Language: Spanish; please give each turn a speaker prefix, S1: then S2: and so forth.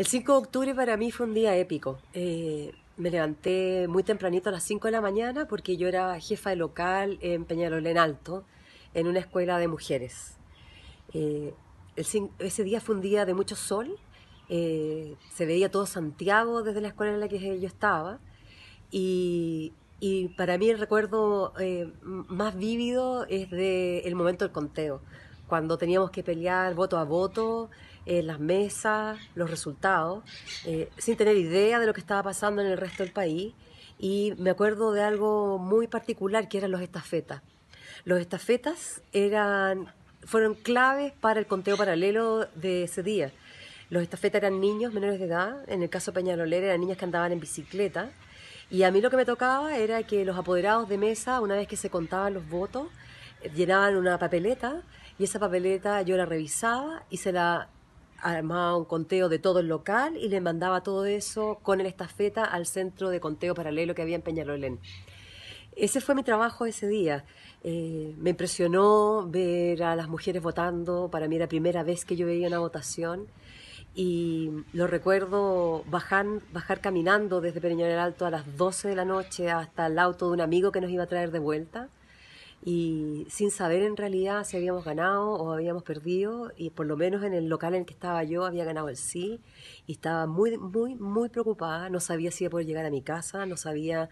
S1: El 5 de octubre para mí fue un día épico. Eh, me levanté muy tempranito a las 5 de la mañana porque yo era jefa de local en en Alto, en una escuela de mujeres. Eh, ese día fue un día de mucho sol, eh, se veía todo Santiago desde la escuela en la que yo estaba y, para mí el recuerdo más vívido es del momento del conteo cuando teníamos que pelear voto a voto, en las mesas, los resultados, eh, sin tener idea de lo que estaba pasando en el resto del país. Y me acuerdo de algo muy particular que eran los estafetas. Los estafetas eran, fueron claves para el conteo paralelo de ese día. Los estafetas eran niños menores de edad, en el caso Peñalolera eran niñas que andaban en bicicleta. Y a mí lo que me tocaba era que los apoderados de mesa, una vez que se contaban los votos, eh, llenaban una papeleta y esa papeleta yo la revisaba y se la armaba un conteo de todo el local y le mandaba todo eso con el estafeta al centro de conteo paralelo que había en Peñalolén. Ese fue mi trabajo ese día. Eh, me impresionó ver a las mujeres votando. Para mí era la primera vez que yo veía una votación. Y lo recuerdo bajar, bajar caminando desde Peñalolén Alto a las 12 de la noche hasta el auto de un amigo que nos iba a traer de vuelta y sin saber en realidad si habíamos ganado o habíamos perdido, y por lo menos en el local en el que estaba yo había ganado el sí, y estaba muy, muy, muy preocupada, no sabía si iba a poder llegar a mi casa, no sabía